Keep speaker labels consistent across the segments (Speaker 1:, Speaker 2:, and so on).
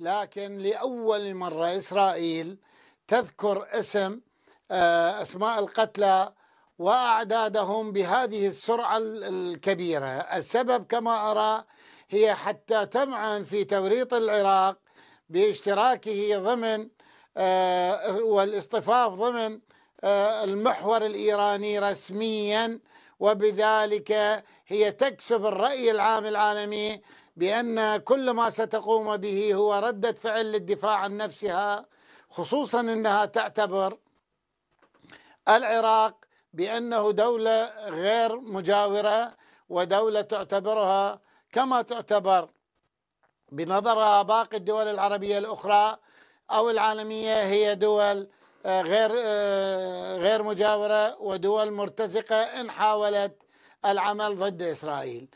Speaker 1: لكن لأول مرة إسرائيل تذكر اسم آه، أسماء القتلى وأعدادهم بهذه السرعة الكبيرة السبب كما أرى هي حتى تمعن في توريط العراق باشتراكه ضمن آه، والاصطفاف ضمن آه، المحور الإيراني رسميا وبذلك هي تكسب الرأي العام العالمي بأن كل ما ستقوم به هو ردة فعل للدفاع عن نفسها خصوصا أنها تعتبر العراق بأنه دولة غير مجاورة ودولة تعتبرها كما تعتبر بنظرها باقي الدول العربية الأخرى أو العالمية هي دول آه، غير آه، غير مجاورة ودول مرتزقة إن حاولت العمل ضد إسرائيل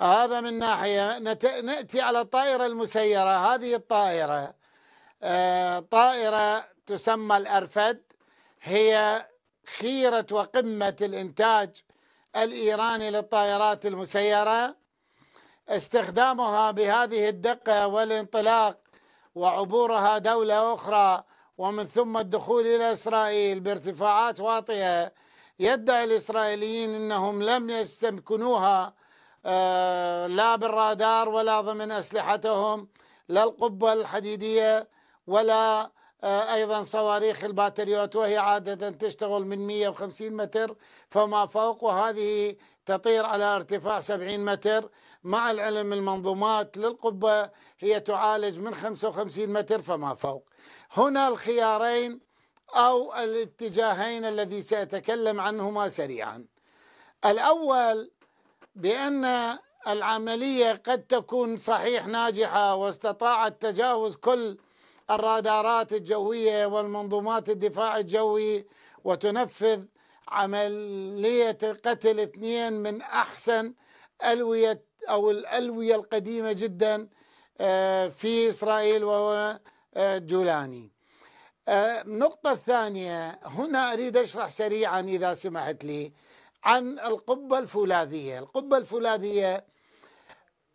Speaker 1: هذا من ناحية نأتي على الطائرة المسيرة هذه الطائرة آه، طائرة تسمى الأرفد هي خيرة وقمة الإنتاج الإيراني للطائرات المسيرة استخدامها بهذه الدقة والانطلاق وعبورها دولة أخرى ومن ثم الدخول إلى إسرائيل بارتفاعات واطئة يدعي الإسرائيليين أنهم لم يستمكنوها آه، لا بالرادار ولا ضمن أسلحتهم لا القبة الحديدية ولا آه، أيضا صواريخ الباتريوت وهي عادة تشتغل من 150 متر فما فوق وهذه تطير على ارتفاع 70 متر مع العلم المنظومات للقبة هي تعالج من 55 متر فما فوق هنا الخيارين أو الاتجاهين الذي سأتكلم عنهما سريعا الأول بأن العملية قد تكون صحيح ناجحة واستطاعت تجاوز كل الرادارات الجوية والمنظومات الدفاع الجوي وتنفذ عملية قتل اثنين من أحسن ألوية أو الألوية القديمة جدا آه، في إسرائيل وهو آه، جولاني النقطة آه، الثانية هنا أريد أشرح سريعا إذا سمحت لي عن القبة الفولاذية القبة الفولاذية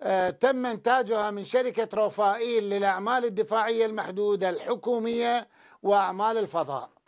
Speaker 1: آه، تم إنتاجها من شركة روفائيل للأعمال الدفاعية المحدودة الحكومية وأعمال الفضاء